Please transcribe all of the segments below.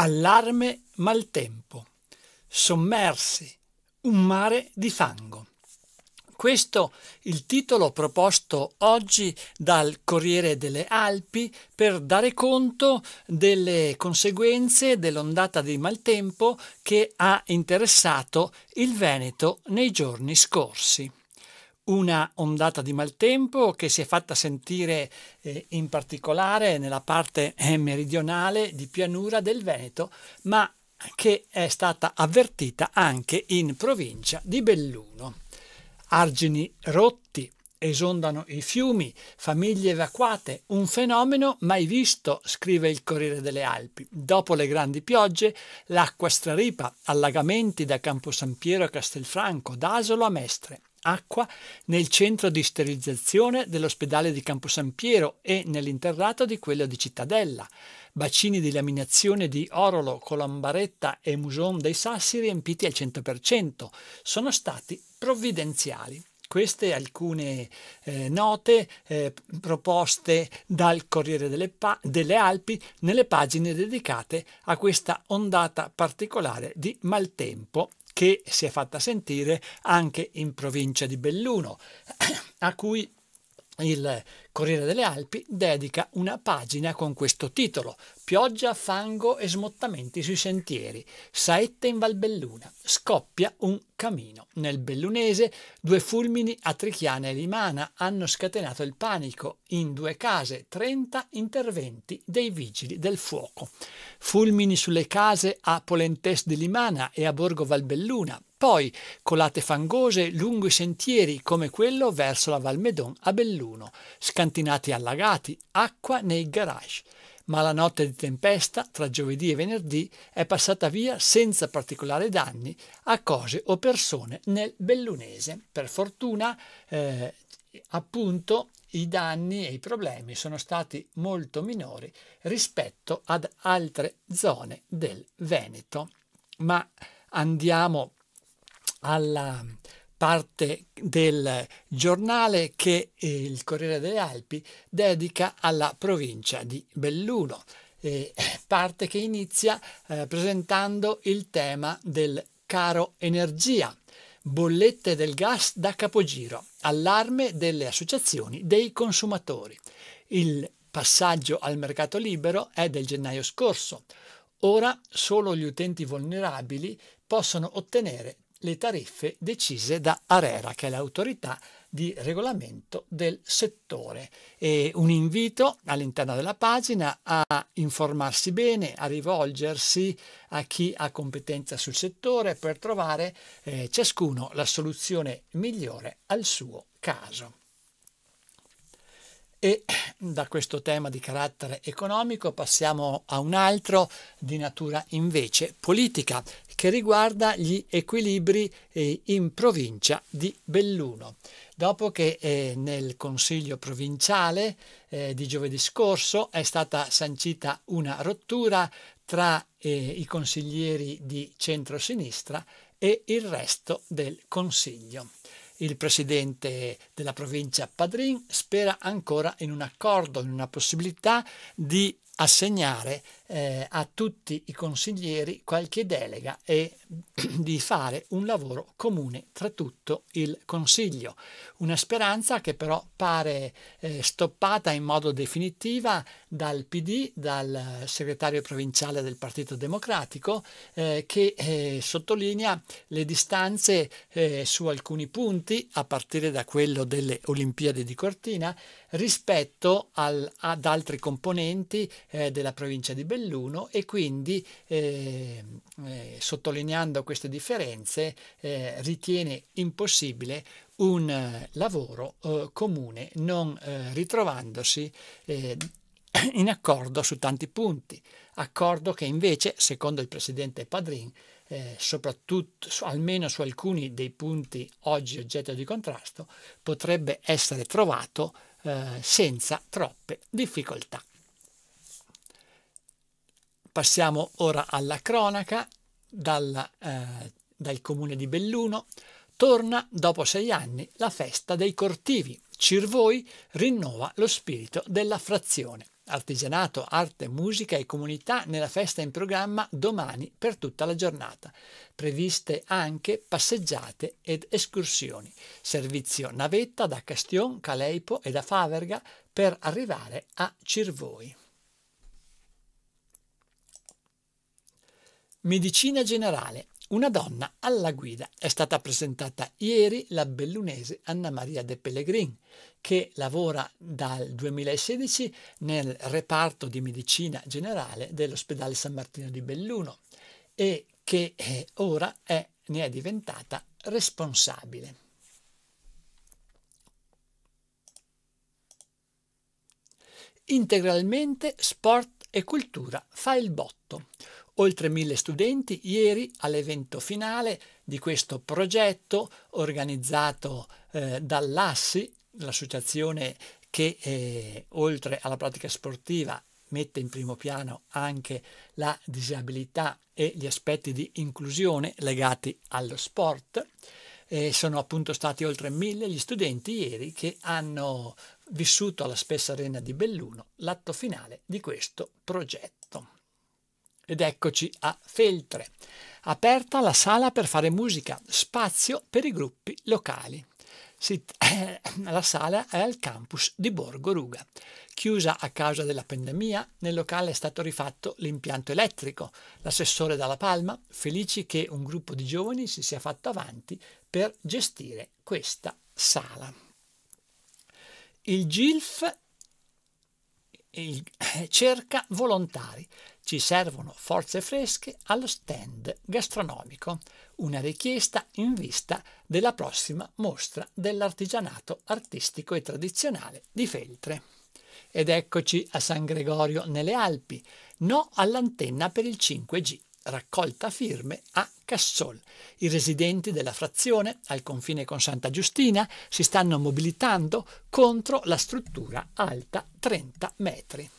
Allarme maltempo. Sommersi. Un mare di fango. Questo il titolo proposto oggi dal Corriere delle Alpi per dare conto delle conseguenze dell'ondata di maltempo che ha interessato il Veneto nei giorni scorsi una ondata di maltempo che si è fatta sentire eh, in particolare nella parte eh, meridionale di pianura del Veneto, ma che è stata avvertita anche in provincia di Belluno. Argini rotti, esondano i fiumi, famiglie evacuate, un fenomeno mai visto, scrive il Corriere delle Alpi. Dopo le grandi piogge, l'acqua straripa, allagamenti da Campo San Piero a Castelfranco, d'Asolo a Mestre acqua nel centro di sterilizzazione dell'ospedale di Campo San Piero e nell'interrato di quello di Cittadella, bacini di laminazione di Orolo, colambaretta e Muson dei Sassi riempiti al 100%, sono stati provvidenziali. Queste alcune eh, note eh, proposte dal Corriere delle, delle Alpi nelle pagine dedicate a questa ondata particolare di maltempo che si è fatta sentire anche in provincia di Belluno, a cui il Corriere delle Alpi dedica una pagina con questo titolo Pioggia, fango e smottamenti sui sentieri. Saette in Valbelluna. Scoppia un camino. Nel bellunese due fulmini a Trichiana e Limana hanno scatenato il panico. In due case 30 interventi dei vigili del fuoco. Fulmini sulle case a Polentes di Limana e a Borgo Valbelluna. Poi colate fangose lungo i sentieri come quello verso la Valmedon a Belluno. Scan cantinati allagati, acqua nei garage. Ma la notte di tempesta, tra giovedì e venerdì, è passata via senza particolari danni a cose o persone nel bellunese. Per fortuna, eh, appunto, i danni e i problemi sono stati molto minori rispetto ad altre zone del Veneto. Ma andiamo alla, parte del giornale che eh, il Corriere delle Alpi dedica alla provincia di Belluno, eh, parte che inizia eh, presentando il tema del caro energia, bollette del gas da capogiro, allarme delle associazioni dei consumatori. Il passaggio al mercato libero è del gennaio scorso. Ora solo gli utenti vulnerabili possono ottenere le tariffe decise da Arera, che è l'autorità di regolamento del settore. E un invito all'interno della pagina a informarsi bene, a rivolgersi a chi ha competenza sul settore per trovare eh, ciascuno la soluzione migliore al suo caso. E da questo tema di carattere economico passiamo a un altro di natura invece politica che riguarda gli equilibri eh, in provincia di Belluno. Dopo che eh, nel Consiglio provinciale eh, di giovedì scorso è stata sancita una rottura tra i consiglieri di centro-sinistra e il resto del Consiglio. Il presidente della provincia Padrin spera ancora in un accordo, in una possibilità di assegnare eh, a tutti i consiglieri qualche delega e di fare un lavoro comune tra tutto il Consiglio. Una speranza che però pare eh, stoppata in modo definitiva dal PD, dal segretario provinciale del Partito Democratico, eh, che eh, sottolinea le distanze eh, su alcuni punti, a partire da quello delle Olimpiadi di Cortina, rispetto al, ad altri componenti eh, della provincia di Belluno e quindi ehm, eh, sottolineando queste differenze eh, ritiene impossibile un eh, lavoro eh, comune non ritrovandosi in accordo su tanti punti, accordo che invece, secondo il presidente Padrin, eh, soprattutto su, almeno su alcuni dei punti oggi oggetto di contrasto, potrebbe essere trovato eh, senza troppe difficoltà. Passiamo ora alla cronaca dalla, eh, dal comune di Belluno. Torna dopo sei anni la festa dei cortivi. Cirvoi rinnova lo spirito della frazione. Artigianato, arte, musica e comunità nella festa in programma domani per tutta la giornata. Previste anche passeggiate ed escursioni. Servizio navetta da Castion, Caleipo e da Faverga per arrivare a Cirvoi. Medicina generale. Una donna alla guida è stata presentata ieri la bellunese Anna Maria De Pellegrin, che lavora dal 2016 nel reparto di medicina generale dell'ospedale San Martino di Belluno e che eh, ora è, ne è diventata responsabile. Integralmente sport e cultura fa il botto oltre mille studenti ieri all'evento finale di questo progetto organizzato eh, dall'ASSI, l'associazione che eh, oltre alla pratica sportiva mette in primo piano anche la disabilità e gli aspetti di inclusione legati allo sport. E eh, sono appunto stati oltre mille gli studenti ieri che hanno vissuto alla Spessa Arena di Belluno l'atto finale di questo progetto. Ed eccoci a Feltre. Aperta la sala per fare musica, spazio per i gruppi locali. la sala è al campus di Borgo Ruga. Chiusa a causa della pandemia, nel locale è stato rifatto l'impianto elettrico. L'assessore Dalla Palma, felici che un gruppo di giovani si sia fatto avanti per gestire questa sala. Il GILF cerca volontari. Ci servono forze fresche allo stand gastronomico, una richiesta in vista della prossima mostra dell'artigianato artistico e tradizionale di Feltre. Ed eccoci a San Gregorio nelle Alpi, no all'antenna per il 5G raccolta firme a Cassol. I residenti della frazione, al confine con Santa Giustina, si stanno mobilitando contro la struttura alta 30 metri.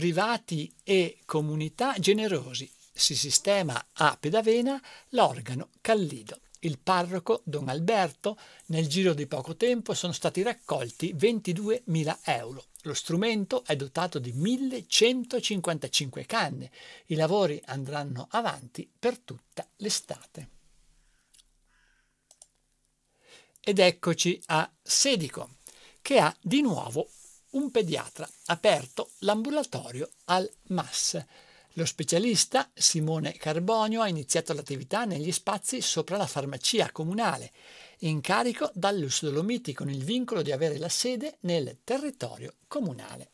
privati e comunità generosi. Si sistema a Pedavena l'organo Callido. Il parroco Don Alberto, nel giro di poco tempo sono stati raccolti 22.000 euro. Lo strumento è dotato di 1155 canne. I lavori andranno avanti per tutta l'estate. Ed eccoci a Sedico, che ha di nuovo un pediatra ha aperto l'ambulatorio al MAS. Lo specialista Simone Carbonio ha iniziato l'attività negli spazi sopra la farmacia comunale, in carico dall'Us Dolomiti con il vincolo di avere la sede nel territorio comunale.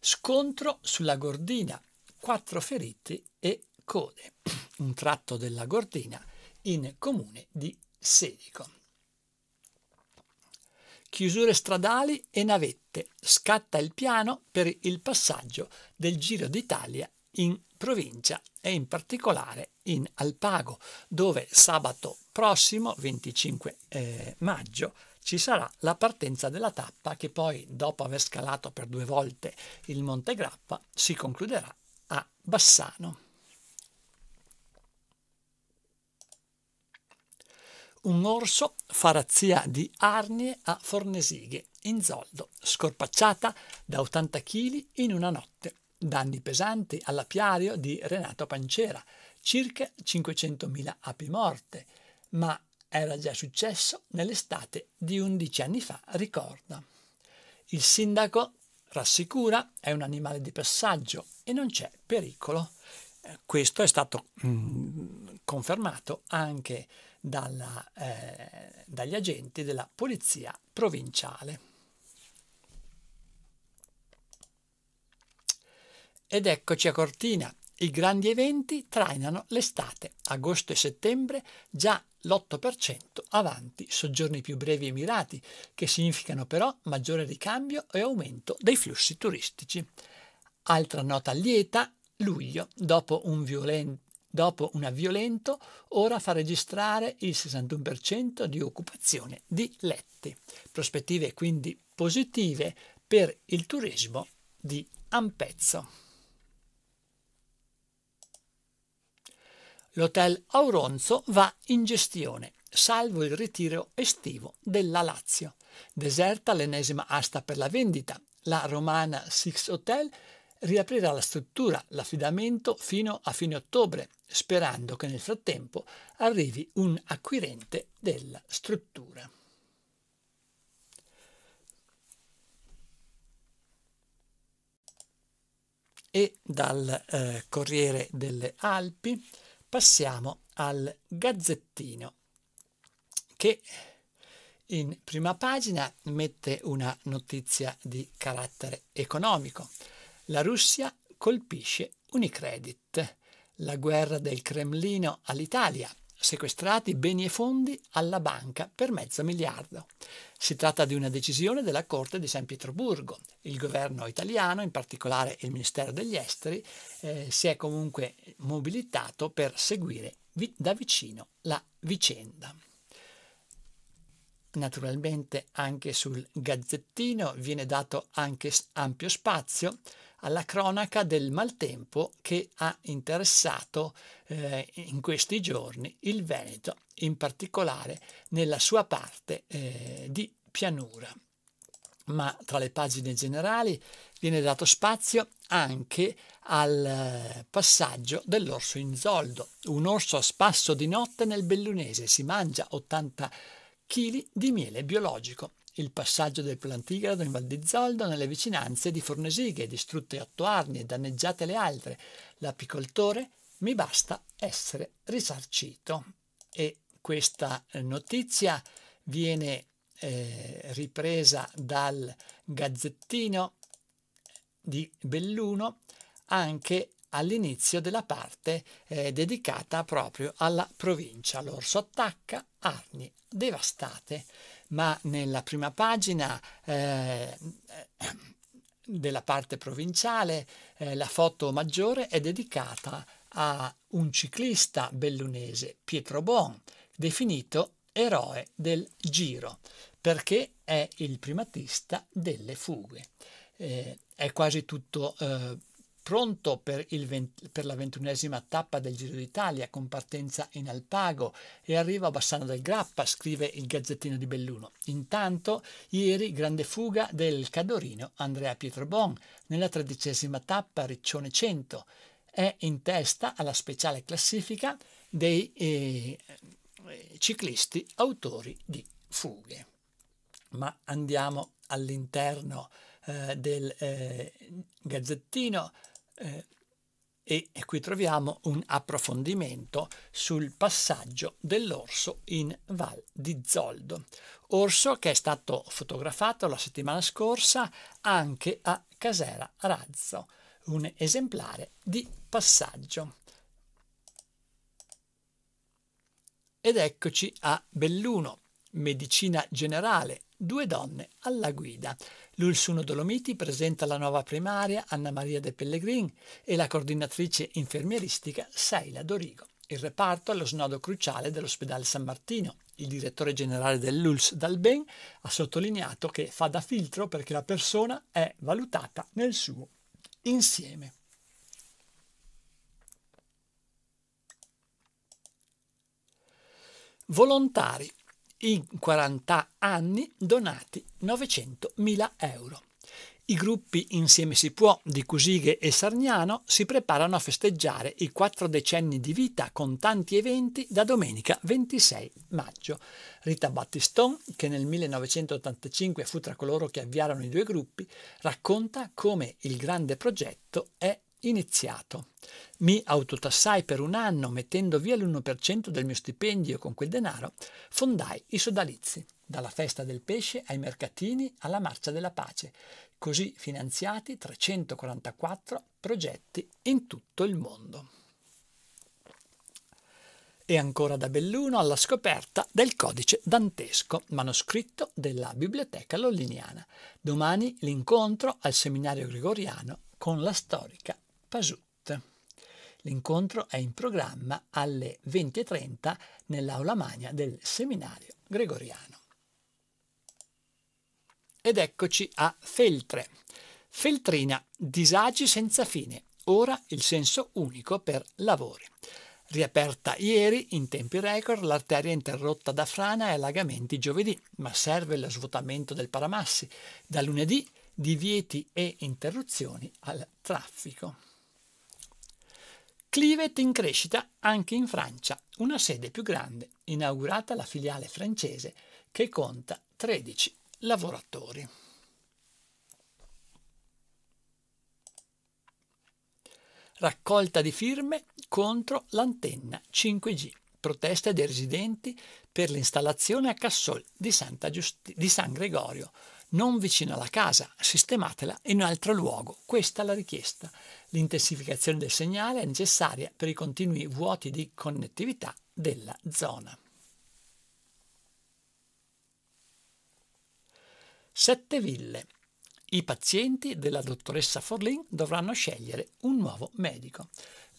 Scontro sulla Gordina, quattro feriti e code, un tratto della Gordina in comune di Sedico chiusure stradali e navette. Scatta il piano per il passaggio del Giro d'Italia in provincia e in particolare in Alpago, dove sabato prossimo, 25 eh, maggio, ci sarà la partenza della tappa che poi, dopo aver scalato per due volte il Monte Grappa, si concluderà a Bassano. un orso farazia di Arnie a Fornesighe, in Zoldo, scorpacciata da 80 kg in una notte. Danni pesanti all'apiario di Renato Pancera, circa 500.000 api morte, ma era già successo nell'estate di 11 anni fa, ricorda. Il sindaco rassicura, è un animale di passaggio e non c'è pericolo. Eh, questo è stato mm, confermato anche dalla, eh, dagli agenti della polizia provinciale. Ed eccoci a Cortina. I grandi eventi trainano l'estate, agosto e settembre già l'8% avanti, soggiorni più brevi e mirati, che significano però maggiore ricambio e aumento dei flussi turistici. Altra nota lieta, luglio, dopo un violento dopo una Violento, ora fa registrare il 61% di occupazione di letti. Prospettive quindi positive per il turismo di Ampezzo. L'hotel Auronzo va in gestione, salvo il ritiro estivo della Lazio. Deserta l'ennesima asta per la vendita. La romana Six Hotel riaprirà la struttura, l'affidamento fino a fine ottobre, sperando che nel frattempo arrivi un acquirente della struttura. E dal eh, Corriere delle Alpi passiamo al Gazzettino che in prima pagina mette una notizia di carattere economico. La Russia colpisce Unicredit. La guerra del Cremlino all'Italia. Sequestrati beni e fondi alla banca per mezzo miliardo. Si tratta di una decisione della Corte di San Pietroburgo. Il governo italiano, in particolare il Ministero degli Esteri, eh, si è comunque mobilitato per seguire vi- da vicino la vicenda. Naturalmente anche sul gazzettino viene dato anche ampio spazio alla cronaca del maltempo che ha interessato eh, in questi giorni il Veneto, in particolare nella sua parte eh, di pianura. Ma tra le pagine generali viene dato spazio anche al eh, passaggio dell'orso inzoldo, un orso a spasso di notte nel Bellunese, si mangia 80 kg di miele biologico il passaggio del Plantigrado in Val di Zoldo nelle vicinanze di Fornesighe, distrutte otto armi e danneggiate le altre. L'apicoltore mi basta essere risarcito. E questa eh, notizia viene eh, ripresa dal Gazzettino di Belluno anche all'inizio della parte eh, dedicata proprio alla provincia. L'orso attacca, armi devastate, ma nella prima pagina eh, eh, della parte provinciale eh, la foto maggiore è dedicata a un ciclista bellunese, Pietro Bon, definito eroe del Giro, perché è il primatista delle fughe. Eh, è quasi tutto eh, pronto per, vent- per, la ventunesima tappa del Giro d'Italia con partenza in Alpago e arriva a Bassano del Grappa, scrive il Gazzettino di Belluno. Intanto, ieri grande fuga del Cadorino Andrea Pietrobon nella tredicesima tappa Riccione 100. È in testa alla speciale classifica dei eh, ciclisti autori di fughe. Ma andiamo all'interno eh, del eh, Gazzettino eh, e qui troviamo un approfondimento sul passaggio dell'orso in Val di Zoldo. Orso che è stato fotografato la settimana scorsa anche a Casera Razzo, un esemplare di passaggio. Ed eccoci a Belluno, medicina generale, Due donne alla guida. L'Ulsuno Dolomiti presenta la nuova primaria Anna Maria De Pellegrin e la coordinatrice infermieristica Seila Dorigo. Il reparto è lo snodo cruciale dell'ospedale San Martino. Il direttore generale dell'ULS Dalben ha sottolineato che fa da filtro perché la persona è valutata nel suo insieme. Volontari in 40 anni donati 900.000 euro. I gruppi Insieme si può di Cusighe e Sarniano si preparano a festeggiare i quattro decenni di vita con tanti eventi da domenica 26 maggio. Rita Battiston, che nel 1985 fu tra coloro che avviarono i due gruppi, racconta come il grande progetto è iniziato. Mi autotassai per un anno mettendo via l'1% del mio stipendio con quel denaro fondai i sodalizi, dalla festa del pesce ai mercatini alla marcia della pace, così finanziati 344 progetti in tutto il mondo. E ancora da Belluno alla scoperta del codice dantesco, manoscritto della Biblioteca Lolliniana. Domani l'incontro al seminario gregoriano con la storica Pasut. L'incontro è in programma alle 20.30 nell'aula magna del seminario gregoriano. Ed eccoci a Feltre. Feltrina, disagi senza fine, ora il senso unico per lavori. Riaperta ieri in tempi record l'arteria interrotta da frana e allagamenti giovedì, ma serve lo svuotamento del Paramassi. Da lunedì divieti e interruzioni al traffico. Clivet in crescita anche in Francia, una sede più grande, inaugurata la filiale francese che conta 13 lavoratori. Raccolta di firme contro l'antenna 5G, Proteste dei residenti per l'installazione a Cassol di, di San Gregorio, non vicino alla casa, sistematela in un altro luogo. Questa è la richiesta. L'intensificazione del segnale è necessaria per i continui vuoti di connettività della zona. 7 ville. I pazienti della dottoressa Forlin dovranno scegliere un nuovo medico.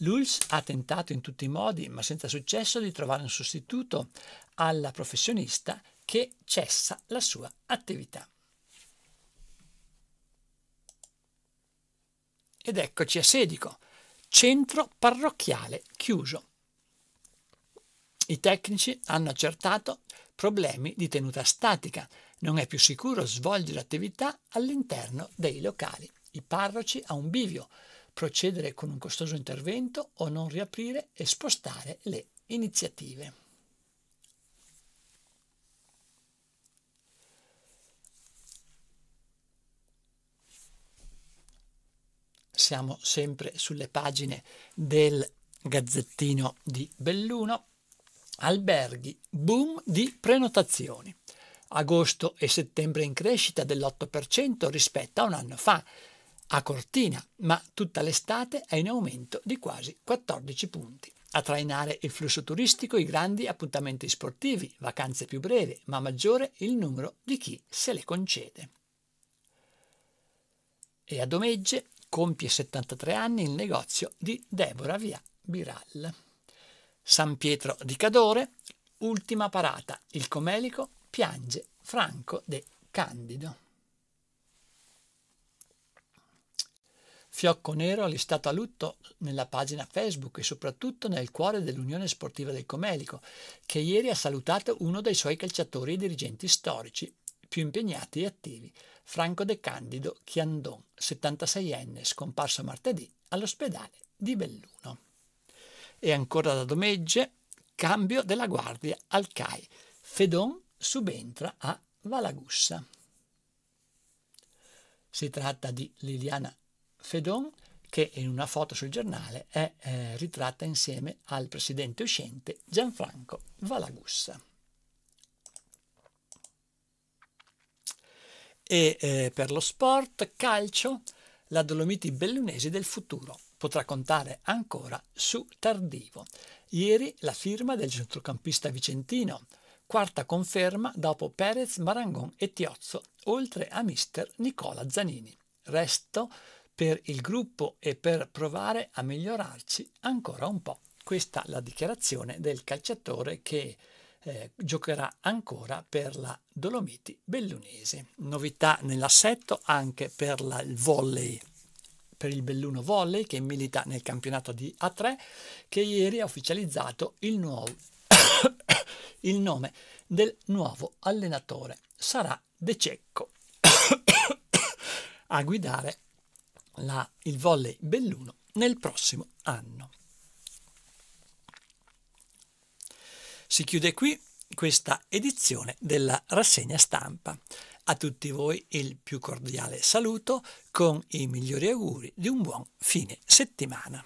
Lulz ha tentato in tutti i modi, ma senza successo, di trovare un sostituto alla professionista che cessa la sua attività. Ed eccoci a Sedico, centro parrocchiale chiuso. I tecnici hanno accertato problemi di tenuta statica. Non è più sicuro svolgere attività all'interno dei locali. I parroci a un bivio, procedere con un costoso intervento o non riaprire e spostare le iniziative. siamo sempre sulle pagine del Gazzettino di Belluno. Alberghi, boom di prenotazioni. Agosto e settembre in crescita dell'8% rispetto a un anno fa, a Cortina, ma tutta l'estate è in aumento di quasi 14 punti. A trainare il flusso turistico i grandi appuntamenti sportivi, vacanze più brevi, ma maggiore il numero di chi se le concede. E a Domegge compie 73 anni il negozio di Deborah Via Biral. San Pietro di Cadore, ultima parata, il comelico piange Franco de Candido. Fiocco nero listato a lutto nella pagina Facebook e soprattutto nel cuore dell'Unione Sportiva del Comelico, che ieri ha salutato uno dei suoi calciatori e dirigenti storici, più impegnati e attivi, Franco De Candido Chiandon, 76enne, scomparso martedì all'ospedale di Belluno. E ancora da Domegge, cambio della guardia al CAI. Fedon subentra a Valagussa. Si tratta di Liliana Fedon, che in una foto sul giornale è eh, ritratta insieme al presidente uscente Gianfranco Valagussa. e eh, per lo sport calcio la Dolomiti Bellunesi del futuro potrà contare ancora su Tardivo. Ieri la firma del centrocampista vicentino, quarta conferma dopo Perez, Marangon e Tiozzo, oltre a mister Nicola Zanini. Resto per il gruppo e per provare a migliorarci ancora un po'. Questa la dichiarazione del calciatore che eh, giocherà ancora per la Dolomiti Bellunese. Novità nell'assetto anche per la, il volley per il Belluno Volley che milita nel campionato di A3 che ieri ha ufficializzato il, nuovo il nome del nuovo allenatore. Sarà De Cecco a guidare la, il volley Belluno nel prossimo anno. Si chiude qui questa edizione della rassegna stampa. A tutti voi il più cordiale saluto con i migliori auguri di un buon fine settimana.